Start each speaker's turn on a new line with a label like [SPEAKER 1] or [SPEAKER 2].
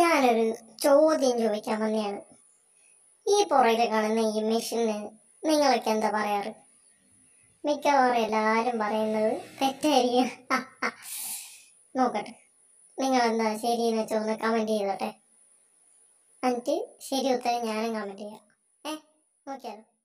[SPEAKER 1] ഞാനൊരു ചോദ്യം ചോദിക്കാൻ വന്നെയാണ് ഈ പുറകിൽ കാണുന്ന ഈ മെഷീന് നിങ്ങളൊക്കെ എന്താ പറയാറ് മിക്കവാറും എല്ലാവരും പറയുന്നത് തെറ്റായിരിക്കും നോക്കട്ടെ നിങ്ങൾ എന്താ ശരിയെന്ന് വെച്ചാൽ ഒന്ന് കമൻറ്റ് ചെയ്തോട്ടെ എന്നിട്ട് ശരി ഉത്തരം ഞാനും കമൻറ്റ്
[SPEAKER 2] ചെയ്യാം
[SPEAKER 3] ഏ നോക്കിയാലോ